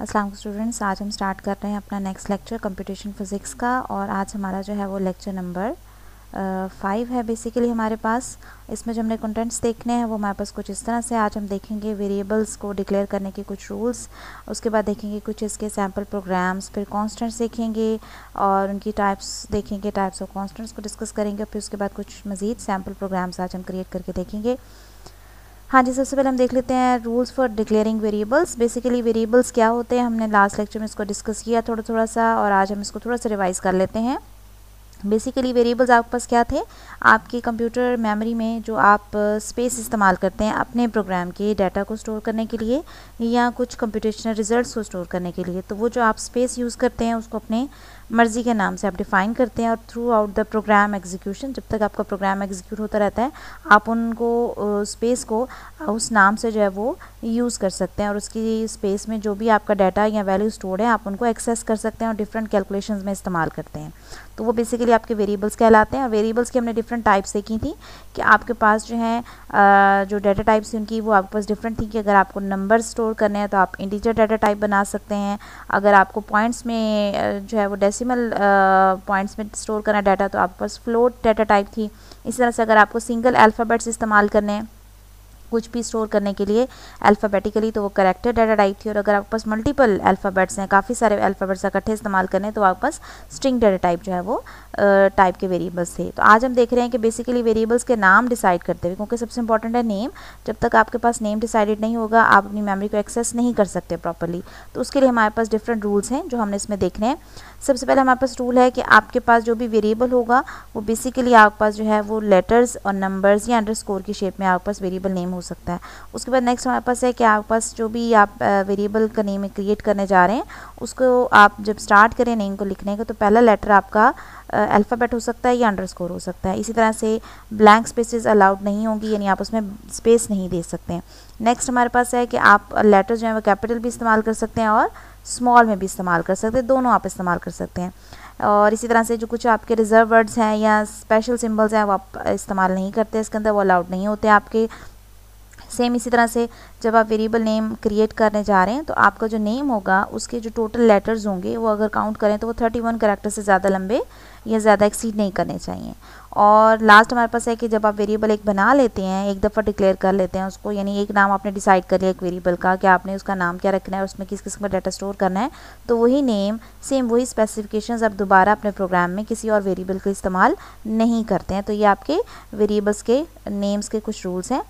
Aslam students आज हम start कर रहे हैं अपना नेक्स्ट लेक्चर कंप्यूटेशन फिज़िक्स का और आज हमारा जो है वो लेक्चर नंबर फाइव है बेसिकली हमारे पास इसमें जो हमने कंटेंट्स देखने हैं वो हमारे पास कुछ इस तरह से आज हम देखेंगे वेरिएबल्स को डिक्लेयर करने के कुछ रूल्स उसके बाद देखेंगे कुछ इसके सैम्पल प्रोग्राम्स फिर कॉन्सटेंट्स देखेंगे और उनकी टाइप्स देखेंगे टाइप्स ऑफ कॉन्सटेंट्स को डिस्कस करेंगे फिर उसके बाद कुछ मज़ीद सैम्पल प्रोग्राम्स आज हम क्रिएट करके देखेंगे हाँ जी सबसे पहले हम देख लेते हैं rules for declaring variables basically variables क्या होते हैं हमने लास्ट लेक्चर में इसको डिस्कस किया थोड़ा थोड़ा सा और आज हम इसको थोड़ा सा रिवाइज़ कर लेते हैं बेसिकली वेरिएबल्स आपके पास क्या थे आपके कंप्यूटर मेमोरी में जो आप स्पेस uh, इस्तेमाल करते हैं अपने प्रोग्राम के डाटा को स्टोर करने के लिए या कुछ कंप्यूटेशनल रिजल्ट्स को स्टोर करने के लिए तो वो जो आप स्पेस यूज़ करते हैं उसको अपने मर्ज़ी के नाम से आप डिफ़ाइन करते हैं और throughout the program execution जब तक आपका प्रोग्राम एग्जीक्यूट होता रहता है आप उनको स्पेस uh, को uh, उस नाम से जो है वो यूज़ कर सकते हैं और उसकी स्पेस में जो भी आपका डाटा या वैल्यू स्टोर है आप उनको एक्सेस कर सकते हैं और डिफरेंट कैलकुलेशन में इस्तेमाल करते हैं तो वो बेसिकली आपके वेरिएबल्स कहलाते हैं और वेरिएबल्स की हमने डिफरेंट टाइप्स देखी थी कि आपके पास जो है जो डाटा टाइप्स थी उनकी वो आपके पास डिफरेंट थी कि अगर आपको नंबर स्टोर करने हैं तो आप इंटीजर डाटा टाइप बना सकते हैं अगर आपको पॉइंट्स में जो है वो डेसिमल पॉइंट्स में स्टोर करना डाटा तो आपके पास फ्लोट डाटा टाइप थी इसी तरह से अगर आपको सिंगल अल्फ़ाबेट्स इस्तेमाल करने हैं कुछ भी स्टोर करने के लिए अल्फ़ाबेटिकली तो वो करेक्टर डाटा टाइप थी और अगर आपके पास मल्टीपल अल्फ़ाबेट्स हैं काफ़ी सारे अल्फ़ाबेट्स इकट्ठे इस्तेमाल करें तो आपके पास स्ट्रिंग डाटा टाइप जो है वो टाइप के वेरिएबल्स थे तो आज हम देख रहे हैं कि बेसिकली वेरिएबल्स के नाम डिसाइड करते हुए क्योंकि सबसे इंपॉर्टेंट है नेम जब तक आपके पास नेम डिसाइडेड नहीं होगा आप अपनी मेमरी को एक्सेस नहीं कर सकते प्रॉपरली तो उसके लिए हमारे पास डिफरेंट रूल्स हैं जो हमने इसमें देखने हैं सबसे पहले हमारे पास रूल है कि आपके पास जो भी वेरिएबल होगा वो बेसिकली आपके पास जो है वो लेटर्स और नंबर्स या अंडर की शेप में आपके पास वेरिएबल नेम हो सकता है उसके बाद नेक्स्ट हमारे पास है कि आपके पास जो भी आप वेरिएबल का नेम क्रिएट करने जा रहे हैं उसको आप जब स्टार्ट करें नेम को लिखने का तो पहला लेटर आपका अल्फ़ाबेट हो सकता है या अंडरस्कोर हो सकता है इसी तरह से ब्लैंक स्पेसेस अलाउड नहीं होंगी यानी आप उसमें स्पेस नहीं दे सकते हैं नेक्स्ट हमारे पास है कि आप लेटर जो है वो कैपिटल भी इस्तेमाल कर सकते हैं और स्मॉल में भी इस्तेमाल कर सकते हैं दोनों आप इस्तेमाल कर सकते हैं और इसी तरह से जो कुछ आपके रिजर्व वर्ड्स हैं या स्पेशल सिम्बल्स हैं वो आप इस्तेमाल नहीं करते इसके अंदर वो अलाउड नहीं होते आपके सेम इसी तरह से जब आप वेरिएबल नेम क्रिएट करने जा रहे हैं तो आपका जो नेम होगा उसके जो टोटल लेटर्स होंगे वो अगर काउंट करें तो वो थर्टी वन करेक्टर से ज़्यादा लंबे या ज़्यादा एक्सीड नहीं करने चाहिए और लास्ट हमारे पास है कि जब आप वेरिएबल एक बना लेते हैं एक दफ़ा डिक्लेयर कर लेते हैं उसको यानी एक नाम आपने डिसाइड कर लिया एक वेरिएबल का कि आपने उसका नाम क्या रखना है उसमें किस किस्म का डाटा स्टोर करना है तो वही नेम सेम वही स्पेसिफिकेशंस आप दोबारा अपने प्रोग्राम में किसी और वेरिएबल का इस्तेमाल नहीं करते हैं तो ये आपके वेरिएबल्स के नेम्स के कुछ रूल्स हैं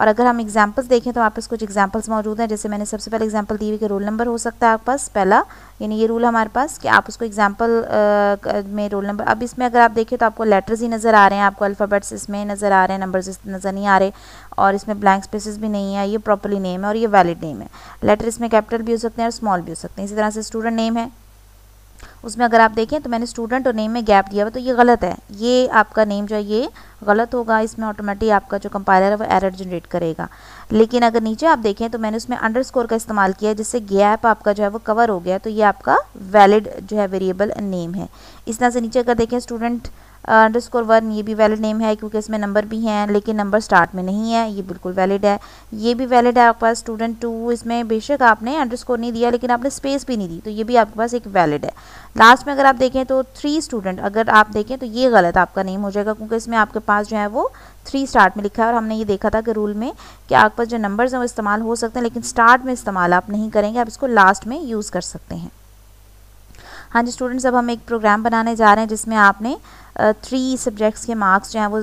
और अगर हम एग्जाम्पल्स देखें तो आपके पास कुछ एग्जाम्पल्स मौजूद हैं जैसे मैंने सबसे पहले एग्जाम्पल दी हुई कि रोल नंबर हो सकता है आपके पास पहला यानी ये रूल हमारे पास कि आप उसको एग्जाम्पल में रोल नंबर अब इसमें अगर आप देखें तो आपको लेटर्स ही नज़र आ रहे हैं आपको अल्फ़ाबेट्स इसमें नज़र आ रहे हैं नंबर्स नज़र नहीं आ रहे और इसमें ब्लैंक स्पेसिस भी नहीं है ये प्रॉपरली नेम है और ये वैलिड नेम है लेटर इसमें कैपिटल भी हो सकते हैं और स्मॉल भी हो सकते हैं इसी तरह से स्टूडेंट नेम है उसमें अगर आप देखें तो मैंने स्टूडेंट और नेम में गैप दिया हुआ तो ये गलत है ये आपका नेम जो है ये गलत होगा इसमें ऑटोमेटिक आपका जो कंपायलर है वो एरर जनरेट करेगा लेकिन अगर नीचे आप देखें तो मैंने उसमें अंडरस्कोर का इस्तेमाल किया जिससे गैप आपका जो है वो कवर हो गया तो ये आपका वैलिड जो है वेरिएबल नेम है इस तरह से नीचे अगर देखें स्टूडेंट अंडर स्कोर वन ये भी वैलिड नेम है क्योंकि इसमें नंबर भी हैं लेकिन नंबर स्टार्ट में नहीं है ये बिल्कुल वैलिड है ये भी वैलिड है आपके पास स्टूडेंट टू इसमें बेशक आपने अंडर स्कोर नहीं दिया लेकिन आपने स्पेस भी नहीं दी तो ये भी आपके पास एक वैलिड है लास्ट में अगर आप देखें तो थ्री स्टूडेंट अगर आप देखें तो ये गलत आपका नेम हो जाएगा क्योंकि इसमें आपके पास जो है वो थ्री स्टार्ट में लिखा है और हमने ये देखा था कि रूल में कि आपके पास जो नंबर्स हैं वो इस्तेमाल हो सकते हैं लेकिन स्टार्ट में इस्तेमाल आप नहीं करेंगे आप इसको लास्ट में यूज़ कर सकते हैं हाँ जी स्टूडेंट्स अब हम एक प्रोग्राम बनाने जा रहे हैं जिसमें आपने थ्री सब्जेक्ट्स के मार्क्स जो हैं वो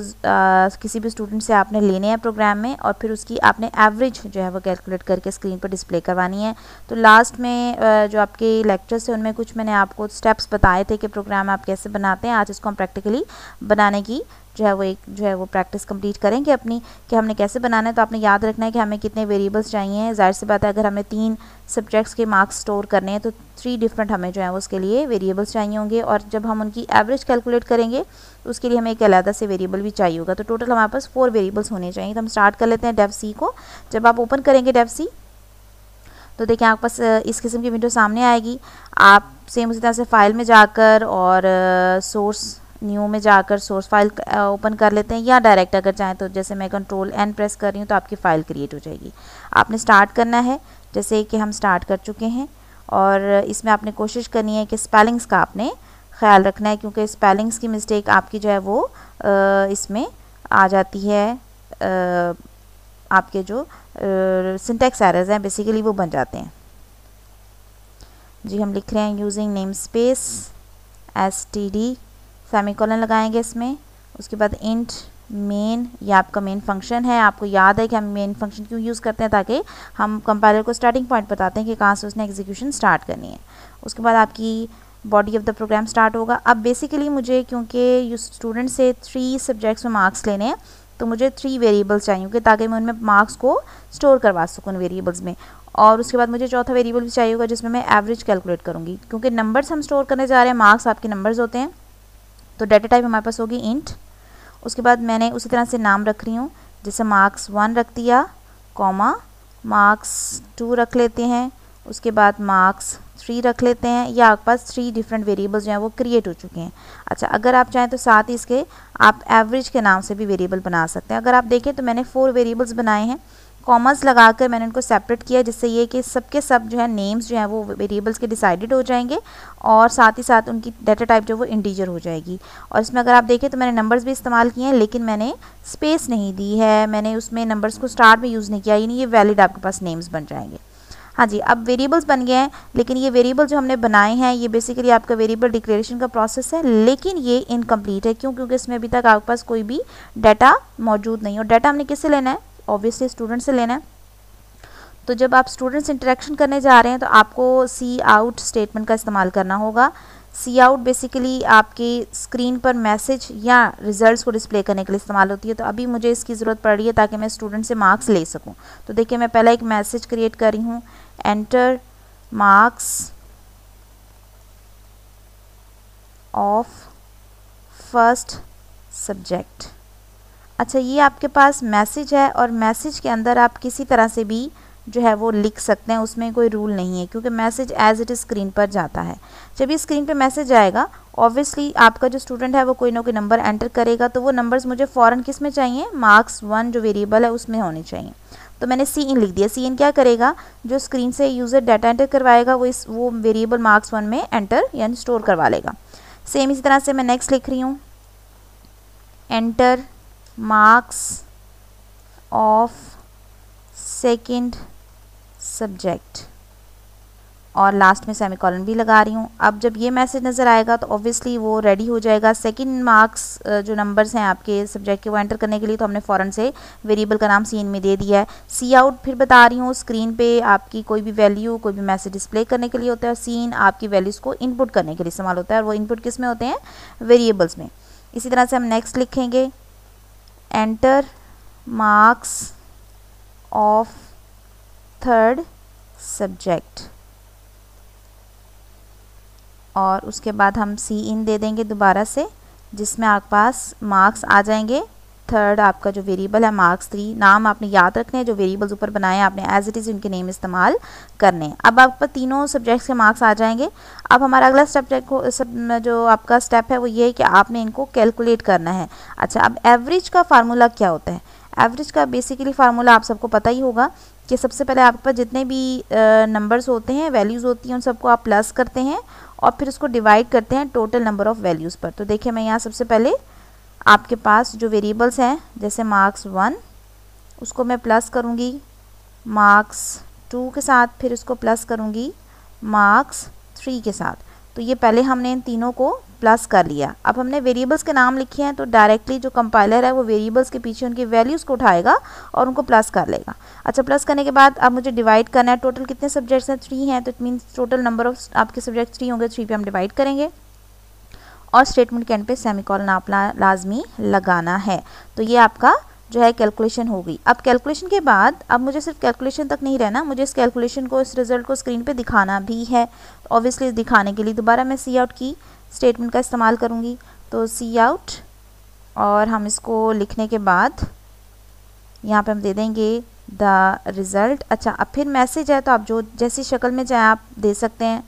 किसी भी स्टूडेंट से आपने लेने हैं प्रोग्राम में और फिर उसकी आपने एवरेज जो है वो कैलकुलेट करके स्क्रीन पर डिस्प्ले करवानी है तो लास्ट में जो आपके लेक्चर्स थे उनमें कुछ मैंने आपको स्टेप्स बताए थे कि प्रोग्राम आप कैसे बनाते हैं आज इसको हम प्रैक्टिकली बनाने की जो है वो एक जो है वो प्रैक्टिस कंप्लीट करेंगे अपनी कि हमने कैसे बनाना है तो आपने याद रखना है कि हमें कितने वेरिएबल्स चाहिए ज़ाहिर सी बात है अगर हमें तीन सब्जेक्ट्स के मार्क्स स्टोर करने हैं तो थ्री डिफरेंट हमें जो है उसके लिए वेरिएबल्स चाहिए होंगे और जब हम उनकी एवरेज कैलकुलेट करेंगे तो उसके लिए हमें एक अलहदा से वेरिएबल भी चाहिए होगा तो टोटल हमारे पास फोर वेरिएबल्स होने चाहिए तो हम स्टार्ट कर लेते हैं डेफ सी को जब आप ओपन करेंगे डेफ सी तो देखिए आपके पास इस किस्म की विंडो सामने आएगी आप सेम उसी तरह से फाइल में जाकर और सोर्स न्यू में जाकर सोर्स फाइल ओपन कर लेते हैं या डायरेक्ट अगर चाहें तो जैसे मैं कंट्रोल एन प्रेस कर रही हूँ तो आपकी फ़ाइल क्रिएट हो जाएगी आपने स्टार्ट करना है जैसे कि हम स्टार्ट कर चुके हैं और इसमें आपने कोशिश करनी है कि स्पेलिंग्स का आपने ख्याल रखना है क्योंकि स्पेलिंग्स की मिस्टेक आपकी जो है वो इसमें आ जाती है आपके जो सिंटेक्स एरर्स हैं बेसिकली वो बन जाते हैं जी हम लिख रहे हैं using namespace S T D semicolon लगाएंगे इसमें उसके बाद इंट मेन ये आपका मेन फंक्शन है आपको याद है कि हम मेन फंक्शन क्यों यूज़ करते हैं ताकि हम कंपाइलर को स्टार्टिंग पॉइंट बताते हैं कि कहाँ से उसने एग्जीक्यूशन स्टार्ट करनी है उसके बाद आपकी body of the program start होगा अब बेसिकली मुझे क्योंकि स्टूडेंट से थ्री सब्जेक्ट्स में मार्क्स लेने हैं तो मुझे थ्री वेरिएबल्स चाहिए कि ताकि मैं उनमें मार्क्स को स्टोर करवा सकूँ उन वेरिएबल्स में और उसके बाद मुझे चौथा वेरिएबल भी चाहिए होगा जिसमें मैं एवरेज कैलकुलेट करूँगी क्योंकि नंबर्स हम स्टोर करने जा रहे हैं मार्क्स आपके नंबर्स होते हैं तो डेटा टाइप हमारे पास होगी इंट उसके बाद मैंने उसी तरह से नाम रख रही हूँ जैसे मार्क्स वन रख दिया कॉमा मार्क्स टू रख लेते हैं उसके बाद मार्क्स थ्री रख लेते हैं या आपके पास थ्री डिफरेंट वेरिएबल्स जो हैं वो क्रिएट हो चुके हैं अच्छा अगर आप चाहें तो साथ ही इसके आप एवरेज के नाम से भी वेरिएबल बना सकते हैं अगर आप देखें तो मैंने फ़ोर वेरिएबल्स बनाए हैं कॉमर्स लगाकर मैंने उनको सेपरेट किया जिससे ये कि सबके सब जो है नेम्स जो हैं वो वेरिएबल्स के डिसाइडेड हो जाएंगे और साथ ही साथ उनकी डाटा टाइप जो वो इंटीजर हो जाएगी और इसमें अगर आप देखें तो मैंने नंबर्स भी इस्तेमाल किए हैं लेकिन मैंने स्पेस नहीं दी है मैंने उसमें नंबर्स को स्टार्ट में यूज़ नहीं किया यानी ये वैलिड आपके पास नेम्स बन जाएंगे हाँ जी अब वेरिएबल्स बन गए हैं लेकिन ये वेरिएबल जो हमने बनाए हैं ये बेसिकली आपका वेरिएबल डिक्लेरेशन का प्रोसेस है लेकिन ये इनकम्प्लीट है क्यों क्योंकि इसमें अभी तक आपके पास कोई भी डाटा मौजूद नहीं है और डाटा हमने किससे लेना है ऑब्वियसली स्टूडेंट से लेना है तो जब आप स्टूडेंट्स इंटरेक्शन करने जा रहे हैं तो आपको सी आउट स्टेटमेंट का इस्तेमाल करना होगा सी आउट बेसिकली आपके स्क्रीन पर मैसेज या रिजल्ट्स को डिस्प्ले करने के लिए इस्तेमाल होती है तो अभी मुझे इसकी ज़रूरत पड़ रही है ताकि मैं स्टूडेंट से मार्क्स ले सकूं तो देखिए मैं पहला एक मैसेज क्रिएट कर रही हूँ enter marks of first subject अच्छा ये आपके पास मैसेज है और मैसेज के अंदर आप किसी तरह से भी जो है वो लिख सकते हैं उसमें कोई रूल नहीं है क्योंकि message as it is screen पर जाता है जब ये स्क्रीन पे मैसेज आएगा ऑब्वियसली आपका जो स्टूडेंट है वो कोई ना कोई नंबर एंटर करेगा तो वो नंबर्स मुझे फ़ौरन किस में चाहिए मार्क्स वन जो वेरिएबल है उसमें होने चाहिए तो मैंने सी इन लिख दिया सी इन क्या करेगा जो स्क्रीन से यूज़र डाटा एंटर करवाएगा वो इस वो वेरिएबल मार्क्स वन में एंटर यानी स्टोर करवा लेगा सेम इसी तरह से मैं नेक्स्ट लिख रही हूँ enter marks of second subject और लास्ट में सेमी भी लगा रही हूँ अब जब ये मैसेज नज़र आएगा तो ऑब्वियसली वो रेडी हो जाएगा सेकेंड मार्क्स जो नंबर्स हैं आपके सब्जेक्ट के वो एंटर करने के लिए तो हमने फ़ौरन से वेरिएबल का नाम सीन में दे दिया है सी आउट फिर बता रही हूँ स्क्रीन पे आपकी कोई भी वैल्यू कोई भी मैसेज डिस्प्ले करने के लिए होता है सीन आपकी वैल्यूज़ को इनपुट करने के लिए इस्तेमाल होता है और वो इनपुट किस में होते हैं वेरिएबल्स में इसी तरह से हम नेक्स्ट लिखेंगे enter marks of third subject और उसके बाद हम सी इन दे देंगे दोबारा से जिसमें आपके पास मार्क्स आ जाएंगे थर्ड आपका जो वेरिएबल है मार्क्स थ्री नाम आपने याद रखने हैं जो वेरिएबल्स ऊपर बनाए आपने एज इट इज़ उनके नेम इस्तेमाल करने अब आप पर तीनों सब्जेक्ट्स के मार्क्स आ जाएंगे अब हमारा अगला स्टेप सब जो आपका स्टेप है वो ये है कि आपने इनको कैलकुलेट करना है अच्छा अब एवरेज का फार्मूला क्या होता है एवरेज का बेसिकली फार्मूला आप सबको पता ही होगा कि सबसे पहले आप पर जितने भी नंबर्स होते हैं वैल्यूज़ होती हैं उन सबको आप प्लस करते हैं और फिर उसको डिवाइड करते हैं टोटल नंबर ऑफ़ वैल्यूज़ पर तो देखिए मैं यहाँ सबसे पहले आपके पास जो वेरिएबल्स हैं जैसे मार्क्स वन उसको मैं प्लस करूँगी मार्क्स टू के साथ फिर उसको प्लस करूँगी मार्क्स थ्री के साथ तो ये पहले हमने इन तीनों को प्लस कर लिया अब हमने वेरिएबल्स के नाम लिखे हैं तो डायरेक्टली जो कंपाइलर है वो वेरिएबल्स के पीछे उनकी वैल्यूज़ को उठाएगा और उनको प्लस कर लेगा अच्छा प्लस करने के बाद अब मुझे डिवाइड करना है टोटल कितने सब्जेक्ट्स हैं थ्री हैं तो it means total number of आपके सब्जेक्ट थ्री होंगे थ्री पे हम डिवाइड करेंगे और स्टेटमेंट के एंड पे सेमीकॉलन आपना लाजमी लगाना है तो ये आपका जो है कैलकुलेशन हो गई अब कैलकुलेशन के बाद अब मुझे सिर्फ कैलकुलेशन तक नहीं रहना मुझे इस कैलकुलेशन को इस रिजल्ट को स्क्रीन पे दिखाना भी है ऑब्वियसली दिखाने के लिए दोबारा मैं सी आउट की स्टेटमेंट का इस्तेमाल करूँगी तो सी आउट और हम इसको लिखने के बाद यहाँ पे हम दे देंगे द रिज़ल्ट अच्छा अब फिर मैसेज है तो आप जो जैसी शक्ल में जाए आप दे सकते हैं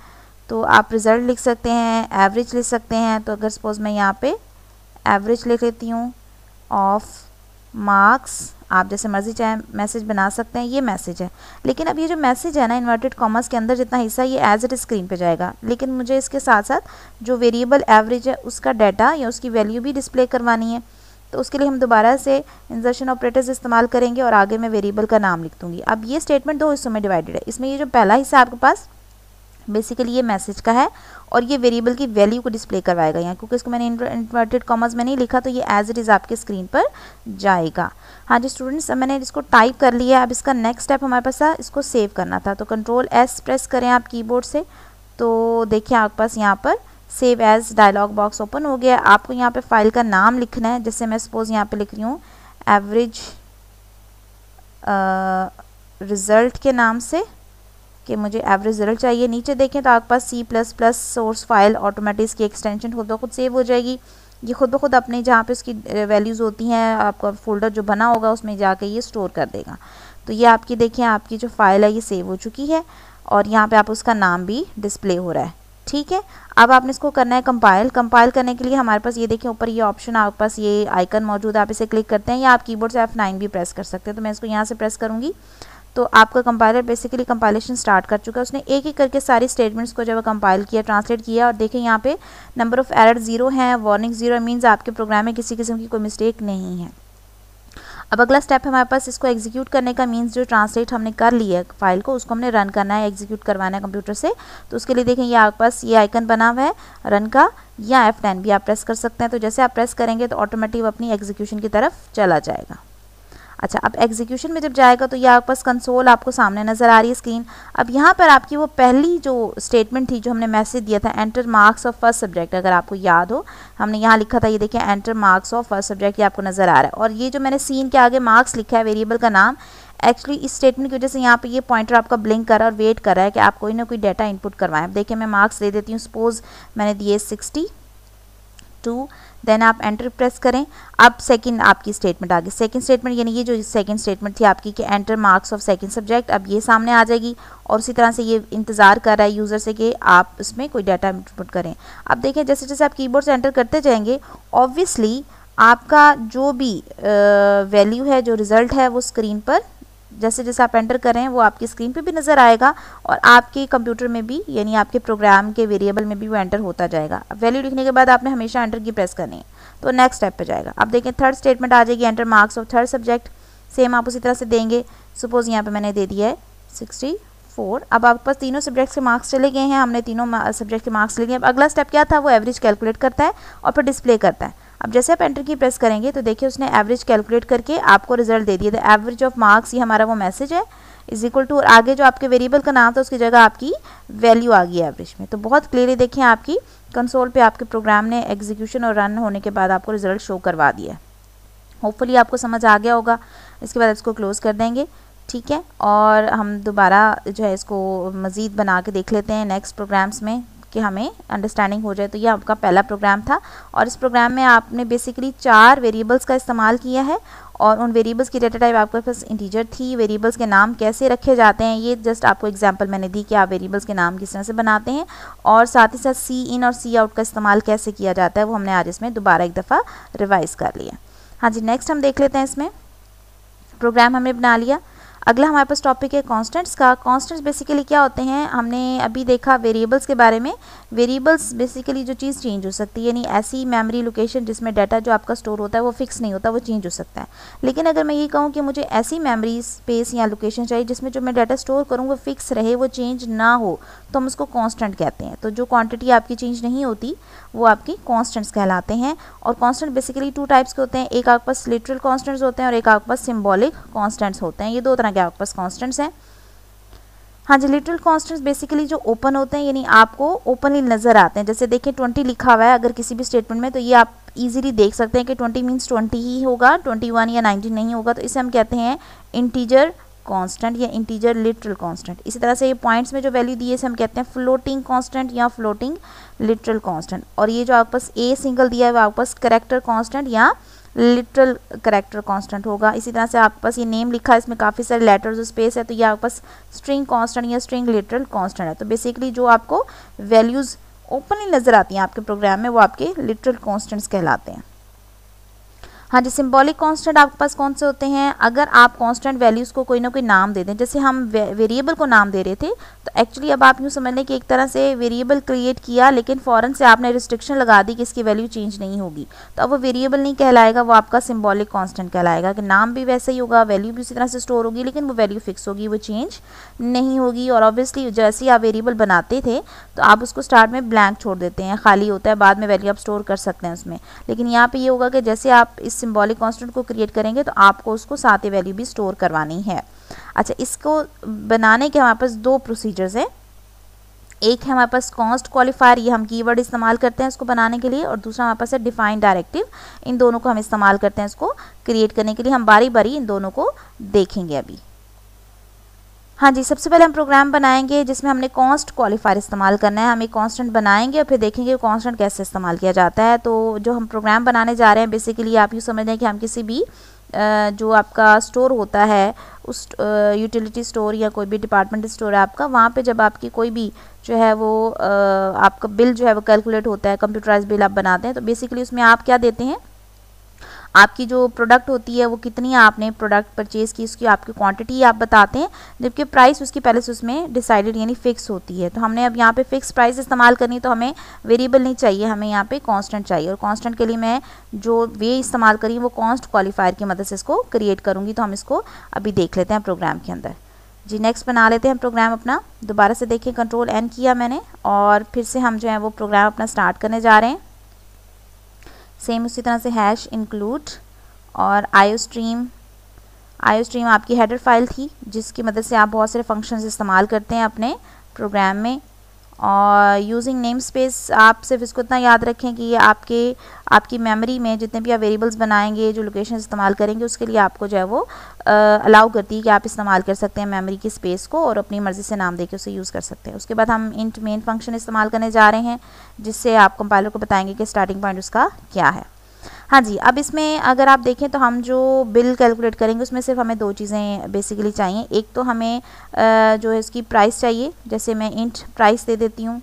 तो आप रिज़ल्ट लिख सकते हैं एवरेज लिख सकते हैं तो अगर सपोज़ मैं यहाँ पे एवरेज लिख लेती हूँ ऑफ मार्क्स आप जैसे मर्ज़ी चाहे मैसेज बना सकते हैं ये मैसेज है लेकिन अब ये जो मैसेज है ना इन्वर्टेड कॉमर्स के अंदर जितना हिस्सा ये एज इट स्क्रीन पे जाएगा लेकिन मुझे इसके साथ साथ जो वेरिएबल एवरेज है उसका डाटा या उसकी वैल्यू भी डिस्प्ले करवानी है तो उसके लिए हम दोबारा से इंजर्शन ऑपरेटर्स इस्तेमाल करेंगे और आगे मैं वेरिएबल का नाम लिख दूँगी अब ये स्टेटमेंट दो हिस्सों में डिवाइडेड है इसमें ये जो पहला हिस्सा आपके पास बेसिकली ये मैसेज का है और ये वेरिएबल की वैल्यू को डिस्प्ले करवाएगा यहाँ क्योंकि इसको मैंने इन्वर्टेड कॉमर्स में नहीं लिखा तो ये एज इट इज़ आपके स्क्रीन पर जाएगा हाँ जी स्टूडेंट्स अब मैंने इसको टाइप कर लिया है अब इसका नेक्स्ट स्टेप हमारे पास था इसको सेव करना था तो कंट्रोल एस प्रेस करें आप कीबोर्ड से तो देखिए आपके पास यहाँ पर save as dialog box open हो गया आपको यहाँ पर फाइल का नाम लिखना है जैसे मैं सपोज़ यहाँ पर लिख रही हूँ एवरेज रिज़ल्ट के नाम से कि मुझे एवरेज रिजल्ट चाहिए नीचे देखें तो आपके पास C plus plus source file automatic की एक्सटेंशन खुद ब खुद सेव हो जाएगी ये खुद ब खुद अपने जहाँ पे उसकी वैल्यूज़ होती हैं आपका फोल्डर जो बना होगा उसमें जाके ये स्टोर कर देगा तो ये आपकी देखें आपकी जो फ़ाइल है ये सेव हो चुकी है और यहाँ पे आप उसका नाम भी डिस्प्ले हो रहा है ठीक है अब आपने इसको करना है कंपाइल कंपाइल करने के लिए हमारे पास ये देखें ऊपर ये ऑप्शन आपके पास ये आइकन मौजूद है आप इसे क्लिक करते हैं या आप कीबोर्ड से नाइन भी प्रेस कर सकते हैं तो मैं इसको यहाँ से प्रेस करूँगी तो आपका कंपाइलर बेसिकली कंपाइलेशन स्टार्ट कर चुका है उसने एक एक करके सारी स्टेटमेंट्स को जब कंपाइल किया ट्रांसलेट किया और देखें यहाँ पे नंबर ऑफ़ एरर जीरो हैं वार्निंग जीरो मीन्स आपके प्रोग्राम में किसी किस्म की कोई मिस्टेक नहीं है अब अगला स्टेप हमारे पास इसको एग्जीक्यूट करने का मीन्स जो ट्रांसलेट हमने कर लिया है फाइल को उसको हमने रन करना है एग्जीक्यूट करवाना है कंप्यूटर से तो उसके लिए देखें ये आपके पास ये आइकन बना हुआ है रन का या F10 भी आप प्रेस कर सकते हैं तो जैसे आप प्रेस करेंगे तो ऑटोमेटिक अपनी एग्जीक्यूशन की तरफ चला जाएगा अच्छा अब एग्जीक्यूशन में जब जाएगा तो ये आपके पास कंसोल आपको सामने नज़र आ रही है स्क्रीन अब यहाँ पर आपकी वो पहली जो स्टेटमेंट थी जो हमने मैसेज दिया था enter marks of first subject अगर आपको याद हो हमने यहाँ लिखा था ये देखिए enter marks of first subject ये आपको नज़र आ रहा है और ये जो मैंने सीन के आगे मार्क्स लिखा है वेरिएबल का नाम एक्चुअली इस स्टेटमेंट की वजह से यहाँ पे ये पॉइंटर आपका ब्लिंक कर रहा है और वेट कर रहा है कि आप कोई ना कोई डाटा इनपुट करवाएं अब देखिए मैं मार्क्स दे देती हूँ सपोज़ मैंने दिए सिक्सटी टू देन आप एंटर प्रेस करें अब सेकंड आपकी स्टेटमेंट आ गई सेकंड स्टेटमेंट यानी ये जो सेकंड स्टेटमेंट थी आपकी कि enter marks of second subject अब ये सामने आ जाएगी और उसी तरह से ये इंतज़ार कर रहा है यूज़र से कि आप उसमें कोई डाटा इनपुट करें अब देखें जैसे जैसे आप कीबोर्ड से एंटर करते जाएंगे ऑब्वियसली आपका जो भी वैल्यू है जो रिज़ल्ट है वो स्क्रीन पर जैसे जैसे आप एंटर करें वो आपकी स्क्रीन पे भी नज़र आएगा और आपके कंप्यूटर में भी यानी आपके प्रोग्राम के वेरिएबल में भी वो एंटर होता जाएगा वैल्यू लिखने के बाद आपने हमेशा एंटर की प्रेस करनी है तो नेक्स्ट स्टेप पे जाएगा आप देखें थर्ड स्टेटमेंट आ जाएगी enter marks of third subject same आप उसी तरह से देंगे सपोज़ यहाँ पर मैंने दे दिया है सिक्सटी फोर अब आपके पास तीनों सब्जेक्ट्स के मार्क्स चले गए हैं हमने तीनों सब्जेक्ट के मार्क्स ले लिए अब अगला स्टेप क्या था वो एवरेज कैलकुलेट करता है और फिर डिस्प्ले करता है अब जैसे आप एंटर की प्रेस करेंगे तो देखिए उसने एवरेज कैलकुलेट करके आपको रिजल्ट दे दिया द एवरेज ऑफ मार्क्स ये हमारा वो मैसेज है इज इक्वल टू आगे जो आपके वेरिएबल का नाम था उसकी जगह आपकी वैल्यू आ गई एवरेज में तो बहुत क्लियरली देखें आपकी कंसोल पे आपके प्रोग्राम ने एग्जीक्यूशन और रन होने के बाद आपको रिजल्ट शो करवा दिया होपफुली आपको समझ आ गया होगा इसके बाद इसको क्लोज़ कर देंगे ठीक है और हम दोबारा जो है इसको मज़ीद बना के देख लेते हैं नेक्स्ट प्रोग्राम्स में कि हमें अंडरस्टैंडिंग हो जाए तो ये आपका पहला प्रोग्राम था और इस प्रोग्राम में आपने बेसिकली चार वेरिएबल्स का इस्तेमाल किया है और उन वेरिएबल्स की डेटा टाइप आपके पास इंटीजर थी वेरिएबल्स के नाम कैसे रखे जाते हैं ये जस्ट आपको एग्जांपल मैंने दी कि आप वेरिएबल्स के नाम किस तरह से बनाते हैं और साथ ही साथ सी इन और सी आउट का इस्तेमाल कैसे किया जाता है वो हमने आज इसमें दोबारा एक दफ़ा रिवाइज़ कर लिया हाँ जी नेक्स्ट हम देख लेते हैं इसमें प्रोग्राम हमने बना लिया अगला हमारे पास टॉपिक है कांस्टेंट्स का कांस्टेंट्स बेसिकली क्या होते हैं हमने अभी देखा वेरिएबल्स के बारे में वेरिएबल्स बेसिकली जो चीज़ चेंज हो सकती है यानी ऐसी मेमोरी लोकेशन जिसमें डाटा जो आपका स्टोर होता है वो फिक्स नहीं होता वो चेंज हो सकता है लेकिन अगर मैं ये कहूँ कि मुझे ऐसी मेमरी स्पेस या लोकेशन चाहिए जिसमें जो मैं डाटा स्टोर करूँ वो फिक्स रहे वो चेंज ना हो तो हम उसको कॉन्स्टेंट कहते हैं तो जो क्वान्टिटी आपकी चेंज नहीं होती वो आपकी कॉन्स्टेंट्स कहलाते हैं और कॉन्स्टेंट बेसिकली टू टाइप्स के होते हैं एक आपके पास लिटरल कॉन्स्टेंट्स होते हैं और एक आपके पास सिम्बॉलिक कॉन्स्टेंट्स होते हैं ये दो तरह माना गया आपके पास कॉन्स्टेंट्स हैं हाँ जी लिटरल कॉन्स्टेंट्स बेसिकली जो ओपन होते हैं यानी आपको ओपनली नज़र आते हैं जैसे देखें ट्वेंटी लिखा हुआ है अगर किसी भी स्टेटमेंट में तो ये आप इजीली देख सकते हैं कि ट्वेंटी मीन्स ट्वेंटी ही होगा ट्वेंटी वन या नाइनटीन नहीं होगा तो इसे हम कहते हैं इंटीजर कांस्टेंट या इंटीजर लिटरल कांस्टेंट इसी तरह से ये पॉइंट्स में जो वैल्यू दिए इसे हम कहते हैं फ्लोटिंग कांस्टेंट या फ्लोटिंग लिटरल कांस्टेंट और ये जो आपके पास ए सिंगल दिया है वो आपके पास करेक्टर कांस्टेंट या लिटरल करेक्टर कांस्टेंट होगा इसी तरह से आपके पास ये नेम लिखा है इसमें काफ़ी सारे लेटर्स और स्पेस है तो ये आपके पास स्ट्रिंग कांस्टेंट या स्ट्रिंग लिटरल कांस्टेंट है तो बेसिकली जो आपको वैल्यूज़ ओपनली नज़र आती हैं आपके प्रोग्राम में वो आपके लिटरल कॉन्स्टेंट्स कहलाते हैं हाँ जी सिम्बॉलिक कांस्टेंट आपके पास कौन से होते हैं अगर आप कांस्टेंट वैल्यूज़ को कोई ना कोई नाम दे दें जैसे हम वेरिएबल को नाम दे रहे थे तो एक्चुअली अब आप यूँ समझ लें कि एक तरह से वेरिएबल क्रिएट किया लेकिन फ़ौरन से आपने रिस्ट्रिक्शन लगा दी कि इसकी वैल्यू चेंज नहीं होगी तो अब वो वेरिएबल नहीं कहलाएगा वो आपका सिम्बॉलिक कॉन्स्टेंट कहलाएगा कि नाम भी वैसे ही होगा वैल्यू भी उसी तरह से स्टोर होगी लेकिन वो वैल्यू फिक्स होगी वो चेंज नहीं होगी और ऑब्वियसली जैसे ही आप वेरिएबल बनाते थे तो आप उसको स्टार्ट में ब्लैंक छोड़ देते हैं खाली होता है बाद में वैल्यू आप स्टोर कर सकते हैं उसमें लेकिन यहाँ पर ये होगा कि जैसे आप इस सिम्बॉलिक कॉन्स्टेंट को क्रिएट करेंगे तो आपको उसको साथ ही वैल्यू भी स्टोर करवानी है अच्छा इसको बनाने के हमारे पास दो प्रोसीजर्स हैं एक है हमारे पास कॉन्स्ट क्वालिफायर ये हम कीवर्ड इस्तेमाल करते हैं इसको बनाने के लिए और दूसरा हमारे पास है डिफाइन डायरेक्टिव इन दोनों को हम इस्तेमाल करते हैं इसको क्रिएट करने के लिए हम बारी बारी इन दोनों को देखेंगे अभी हाँ जी सबसे पहले हम प्रोग्राम बनाएंगे जिसमें हमने कॉन्स्ट क्वालिफायर इस्तेमाल करना है हम एक कॉन्स्टेंट बनाएंगे और फिर देखेंगे कॉन्स्टेंट कैसे इस्तेमाल किया जाता है तो जो हम प्रोग्राम बनाने जा रहे हैं बेसिकली आप यूँ समझ लें कि हम किसी भी जो आपका स्टोर होता है उस यूटिलिटी स्टोर या कोई भी डिपार्टमेंट स्टोर है आपका वहाँ पे जब आपकी कोई भी जो है वो आपका बिल जो है वो कैलकुलेट होता है कंप्यूटराइज बिल आप बनाते हैं तो बेसिकली उसमें आप क्या देते हैं आपकी जो प्रोडक्ट होती है वो कितनी आपने प्रोडक्ट परचेज़ की उसकी आपकी क्वांटिटी आप बताते हैं जबकि प्राइस उसकी पहले से उसमें डिसाइडेड यानी फ़िक्स होती है तो हमने अब यहाँ पे फ़िक्स प्राइस इस्तेमाल करनी तो हमें वेरिएबल नहीं चाहिए हमें यहाँ पे कांस्टेंट चाहिए और कांस्टेंट के लिए मैं जो वे इस्तेमाल करी वो कॉन्स्ट क्वालिफायर की मदद से इसको क्रिएट करूँगी तो हम इसको अभी देख लेते हैं प्रोग्राम के अंदर जी नेक्स्ट बना लेते हैं प्रोग्राम अपना दोबारा से देखें कंट्रोल एन किया मैंने और फिर से हम जो है वो प्रोग्राम अपना स्टार्ट करने जा रहे हैं सेम उसी तरह से हैश इंक्लूड और आयो स्ट्रीम आयो स्ट्रीम आपकी हेडर फाइल थी जिसकी मदद से आप बहुत सारे फंक्शंस इस्तेमाल करते हैं अपने प्रोग्राम में और यूजिंग नेम स्पेस आप सिर्फ इसको इतना याद रखें कि ये आपके आपकी मेमोरी में जितने भी आप वेरिएबल्स बनाएंगे जो लोकेशन इस्तेमाल करेंगे उसके लिए आपको जो है वो अलाउ करती है कि आप इस्तेमाल कर सकते हैं मेमोरी की स्पेस को और अपनी मर्ज़ी से नाम देके उसे यूज़ कर सकते हैं उसके बाद हम इंट मेन फंक्शन इस्तेमाल करने जा रहे हैं जिससे आप कंपाइलर को बताएंगे कि स्टार्टिंग पॉइंट उसका क्या है हाँ जी अब इसमें अगर आप देखें तो हम जो बिल कैलकुलेट करेंगे उसमें सिर्फ हमें दो चीज़ें बेसिकली चाहिए एक तो हमें जो है इसकी प्राइस चाहिए जैसे मैं इंट प्राइस दे देती हूँ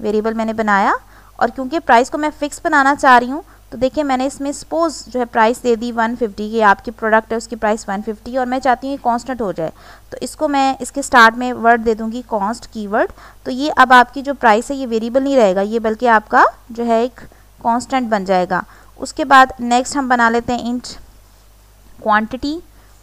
वेरिएबल मैंने बनाया और क्योंकि प्राइस को मैं फ़िक्स बनाना चाह रही हूँ तो देखिए मैंने इसमें सपोज़ जो है प्राइस दे दी 150 की आपकी प्रोडक्ट है उसकी प्राइस 150 और मैं चाहती हूँ ये कॉन्स्टेंट हो जाए तो इसको मैं इसके स्टार्ट में वर्ड दे दूँगी कॉन्स्ट कीवर्ड तो ये अब आपकी जो प्राइस है ये वेरिएबल नहीं रहेगा ये बल्कि आपका जो है एक कॉन्स्टेंट बन जाएगा उसके बाद नेक्स्ट हम बना लेते हैं इंट क्वांटिटी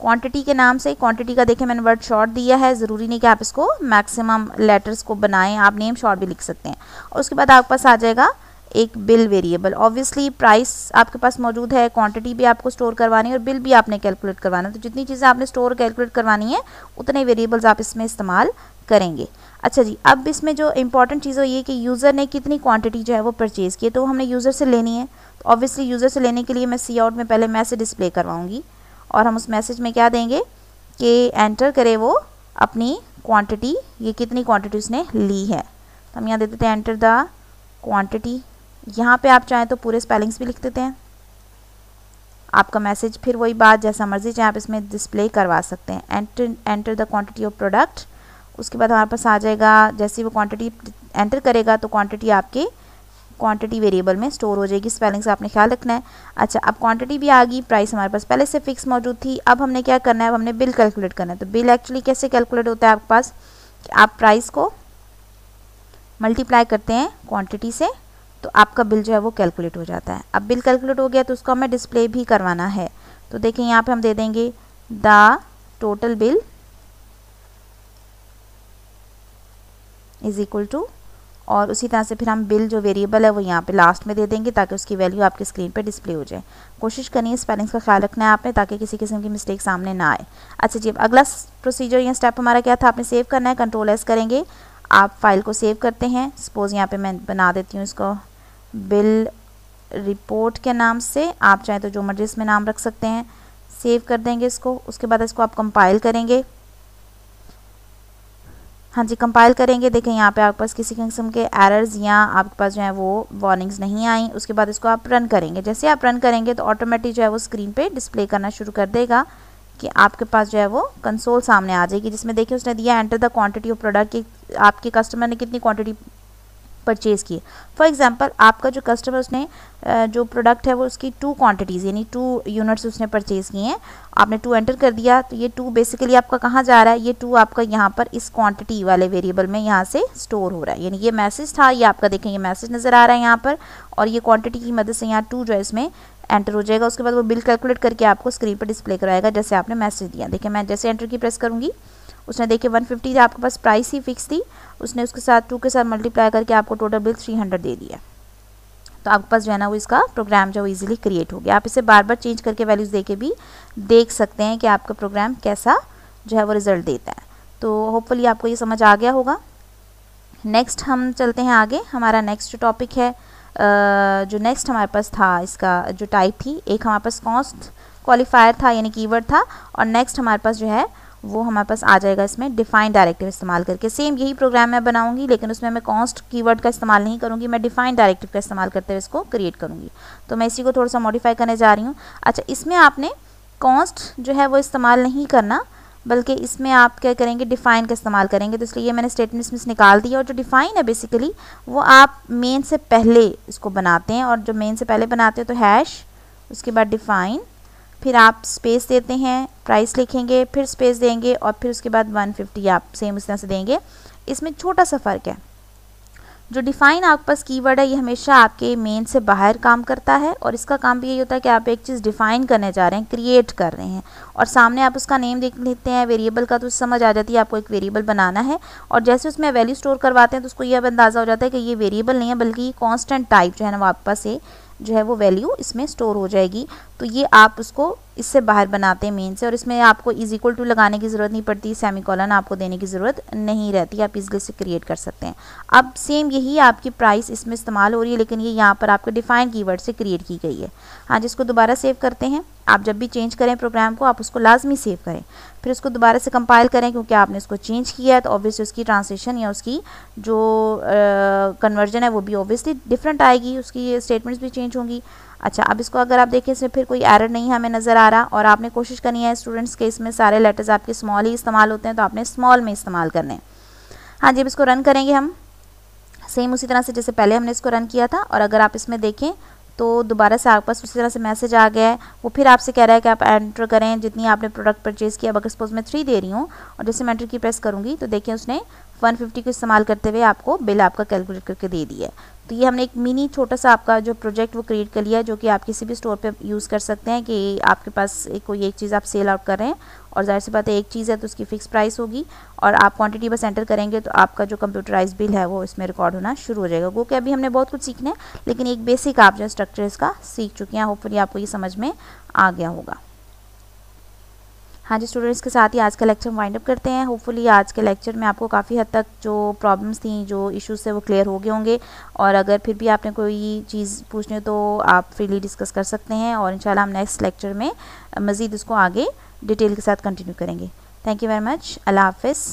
क्वांटिटी के नाम से क्वांटिटी का देखें मैंने वर्ड शॉर्ट दिया है ज़रूरी नहीं कि आप इसको मैक्सिमम लेटर्स को बनाएं आप नेम शॉर्ट भी लिख सकते हैं और उसके बाद आपके पास आ जाएगा एक बिल वेरिएबल ऑब्वियसली प्राइस आपके पास मौजूद है क्वांटिटी भी आपको स्टोर करवानी है और बिल भी आपने कैलकुलेट करवाना है तो जितनी चीज़ें आपने स्टोर कैलकुलेट करवानी है उतने वेरिएबल्स आप इसमें इस्तेमाल करेंगे अच्छा जी अब इसमें जो इंपॉर्टेंट चीज़ हो ये कि यूज़र ने कितनी क्वांटिटी जो है वो परचेज़ की है तो हमने यूज़र से लेनी है तो ऑब्वियसली यूज़र से लेने के लिए मैं सी आउट में पहले मैसेज डिस्प्ले करवाऊँगी और हम उस मैसेज में क्या देंगे कि एंटर करे वो अपनी क्वांटिटी ये कितनी क्वांटिटी उसने ली है तो हम यहाँ दे देते हैं एंटर द क्वांटिटी यहाँ पे आप चाहें तो पूरे स्पेलिंग्स भी लिख देते हैं आपका मैसेज फिर वही बात जैसा मर्जी चाहे आप इसमें डिस्प्ले करवा सकते हैं enter enter the quantity of product उसके बाद हमारे पास आ जाएगा जैसे वो क्वांटिटी एंटर करेगा तो क्वांटिटी आपकी क्वांटिटी वेरिएबल में स्टोर हो जाएगी स्पेलिंग्स आपने ख्याल रखना है अच्छा अब क्वांटिटी भी आ गई प्राइस हमारे पास पहले से फिक्स मौजूद थी अब हमने क्या करना है अब हमने बिल कैलकुलेट करना है तो बिल एक्चुअली कैसे कैलकुलेट होता है आपके पास आप प्राइस को मल्टीप्लाई करते हैं क्वान्टिटी से तो आपका बिल जो है वो कैलकुलेट हो जाता है अब बिल कैलकुलेट हो गया तो उसको हमें डिस्प्ले भी करवाना है तो देखिए यहाँ पर हम दे देंगे the total bill is equal to और उसी तरह से फिर हम बिल जो वेरिएबल है वो यहाँ पे लास्ट में दे देंगे ताकि उसकी वैल्यू आपके स्क्रीन पे डिस्प्ले हो जाए कोशिश करिए स्पेलिंग्स का ख्याल रखना है आपने ताकि किसी किस्म की मिस्टेक सामने ना आए अच्छा जी अब अगला प्रोसीजर या स्टेप हमारा क्या था आपने सेव करना है कंट्रोल एस करेंगे आप फाइल को सेव करते हैं सपोज़ यहाँ पर मैं बना देती हूँ इसको बिल रिपोर्ट के नाम से आप चाहें तो जो मर्जी इसमें नाम रख सकते हैं सेव कर देंगे इसको उसके बाद इसको आप कंपाइल करेंगे हाँ जी कंपाइल करेंगे देखें यहाँ पे आपके पास किसी किस्म के एरर्स या आपके पास जो है वो वार्निंग्स नहीं आई उसके बाद इसको आप रन करेंगे जैसे आप रन करेंगे तो ऑटोमेटिक जो है वो स्क्रीन पे डिस्प्ले करना शुरू कर देगा कि आपके पास जो है वो कंसोल सामने आ जाएगी जिसमें देखिए उसने दिया enter the quantity of product कि आपके कस्टमर ने कितनी क्वांटिटी परचेज़ किए फॉर एग्ज़ाम्पल आपका जो कस्टमर उसने जो प्रोडक्ट है वो उसकी टू क्वांटिटीज़ यानी टू यूनिट्स उसने परचेज़ किए हैं आपने टू एंटर कर दिया तो ये टू बेसिकली आपका कहाँ जा रहा है ये टू आपका यहाँ पर इस क्वांटिटी वाले वेरिएबल में यहाँ से स्टोर हो रहा है यानी ये मैसेज था ये आपका देखें ये मैसेज नज़र आ रहा है यहाँ पर और ये क्वान्टिटी की मदद से यहाँ टू जो है इसमें एंटर हो जाएगा उसके बाद वो बिल कैलकुलेट करके आपको स्क्रीन पर डिस्प्ले कराएगा जैसे आपने मैसेज दिया देखिए मैं जैसे एंटर की प्रेस करूँगी उसने देखिए वन फिफ्टी आपके पास प्राइस ही फिक्स थी उसने उसके साथ टू के साथ मल्टीप्लाई करके आपको टोटल बिल थ्री हंड्रेड दे दिया तो आपके पास जो है ना वो इसका प्रोग्राम जो है इजीली क्रिएट हो गया आप इसे बार बार चेंज करके वैल्यूज़ दे के भी देख सकते हैं कि आपका प्रोग्राम कैसा जो है वो रिज़ल्ट देता है तो होपफुली आपको ये समझ आ गया होगा नेक्स्ट हम चलते हैं आगे हमारा नेक्स्ट टॉपिक है जो नेक्स्ट हमारे पास था इसका जो टाइप थी एक हमारे पास कॉस्ट क्वालिफायर था यानी कीवर्ड था और नेक्स्ट हमारे पास जो है वो हमारे पास आ जाएगा इसमें डिफाइन डायरेक्टिव इस्तेमाल करके सेम यही प्रोग्राम मैं बनाऊंगी लेकिन उसमें मैं कॉन्स्ट कीवर्ड का इस्तेमाल नहीं करूंगी मैं डिफाइन डायरेक्टिव का इस्तेमाल करते हुए इसको क्रिएट करूंगी तो मैं इसी को थोड़ा सा मॉडिफाई करने जा रही हूँ अच्छा इसमें आपने कॉन्स्ट जो है वो इस्तेमाल नहीं करना बल्कि इसमें आप क्या करेंगे डिफ़ाइन का इस्तेमाल करेंगे तो इसलिए मैंने स्टेटमेंट्स में निकाल दिया और जो डिफ़ाइन है बेसिकली वो आप मेन से पहले इसको बनाते हैं और जो मेन से पहले बनाते हैं तो हैश उसके बाद डिफ़ाइन फिर आप स्पेस देते हैं प्राइस लिखेंगे फिर स्पेस देंगे और फिर उसके बाद 150 आप सेम उस तरह से देंगे इसमें छोटा सा फ़र्क है जो डिफाइन आपके पास कीवर्ड है ये हमेशा आपके मेन से बाहर काम करता है और इसका काम भी यही होता है कि आप एक चीज़ डिफाइन करने जा रहे हैं क्रिएट कर रहे हैं और सामने आप उसका नेम देख लेते हैं वेरिएबल का तो समझ आ जाती है आपको एक वेरिएबल बनाना है और जैसे उसमें वैल्यू स्टोर करवाते हैं तो उसको यह अंदाज़ा हो जाता है कि ये वेरिएबल नहीं है बल्कि कॉन्स्टेंट टाइप जो है ना वो आपके पास जो है वो वैल्यू इसमें स्टोर हो जाएगी तो ये आप उसको इससे बाहर बनाते हैं मेन से और इसमें आपको इज इक्वल टू लगाने की ज़रूरत नहीं पड़ती सेमी कॉलन आपको देने की ज़रूरत नहीं रहती आप इजली से क्रिएट कर सकते हैं अब सेम यही आपकी प्राइस इसमें इस्तेमाल हो रही है लेकिन ये यहाँ पर आपके डिफाइंड की से क्रिएट की गई है हाँ जिसको दोबारा सेव करते हैं आप जब भी चेंज करें प्रोग्राम को आप उसको लाजमी सेव करें फिर उसको दोबारा से कंपाइल करें क्योंकि आपने उसको चेंज किया है तो ऑब्वियसली उसकी ट्रांसलेशन या उसकी जो कन्वर्जन है वो भी ऑब्वियसली डिफरेंट आएगी उसकी स्टेटमेंट्स भी चेंज होंगी अच्छा अब इसको अगर आप देखें इसमें फिर कोई एरर नहीं हमें नज़र आ रहा और आपने कोशिश करनी है स्टूडेंट्स के इसमें सारे लेटर्स आपके स्मॉल ही इस्तेमाल होते हैं तो आपने स्मॉल में इस्तेमाल करने हैं हाँ जी अब इसको रन करेंगे हम सेम उसी तरह से जैसे पहले हमने इसको रन किया था और अगर आप इसमें देखें तो दोबारा से आपके पास उसी तरह से मैसेज आ गया है वो फिर आपसे कह रहा है कि आप एंटर करें जितनी आपने प्रोडक्ट परचेज़ किया अगर सपोज मैं थ्री दे रही हूँ और जैसे मैं एंटर की प्रेस करूँगी तो देखिए उसने 150 को इस्तेमाल करते हुए आपको बिल आपका कैलकुलेट करके दे दिया है तो ये हमने एक मिनी छोटा सा आपका जो प्रोजेक्ट वो क्रिएट कर लिया है जो कि आप किसी भी स्टोर पर यूज़ कर सकते हैं कि आपके पास कोई एक चीज़ आप सेल आउट कर रहे हैं और जाहिर सी बात है एक चीज़ है तो उसकी फ़िक्स प्राइस होगी और आप क्वांटिटी बस एंटर करेंगे तो आपका जो कंप्यूटराइज बिल है वो इसमें रिकॉर्ड होना शुरू हो जाएगा क्योंकि अभी हमने बहुत कुछ सीखना है लेकिन एक बेसिक आप जो स्ट्रक्चर इसका सीख चुके हैं होपफुली आपको ये समझ में आ गया होगा हाँ जी स्टूडेंट्स के साथ ही आज का लेक्चर वाइंड अप करते हैं होपफुली आज के लेक्चर में आपको काफ़ी हद तक जो प्रॉब्लम्स थी जो इश्यूज थे वो क्लियर हो गए होंगे और अगर फिर भी आपने कोई चीज़ पूछनी हो तो आप फ्रीली डिस्कस कर सकते हैं और इंशाल्लाह हम नेक्स्ट लेक्चर में मज़ीद उसको आगे डिटेल के साथ कंटिन्यू करेंगे थैंक यू वेरी मच अल्लाह हाफिज़